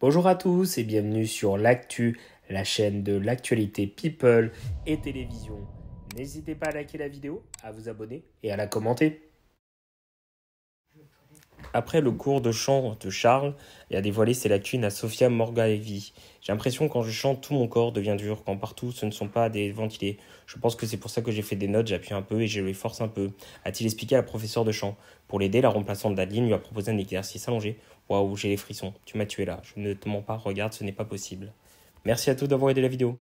Bonjour à tous et bienvenue sur l'actu, la chaîne de l'actualité people et télévision. N'hésitez pas à liker la vidéo, à vous abonner et à la commenter. Après le cours de chant de Charles il a dévoilé ses lacunes à Sofia Morgaevi. J'ai l'impression quand je chante, tout mon corps devient dur, quand partout ce ne sont pas des ventilés. Je pense que c'est pour ça que j'ai fait des notes, j'appuie un peu et je les force un peu, a-t-il expliqué à la professeure de chant. Pour l'aider, la remplaçante d'Adeline lui a proposé un exercice allongé. Waouh, j'ai les frissons, tu m'as tué là, je ne te mens pas, regarde, ce n'est pas possible. Merci à tous d'avoir aidé la vidéo.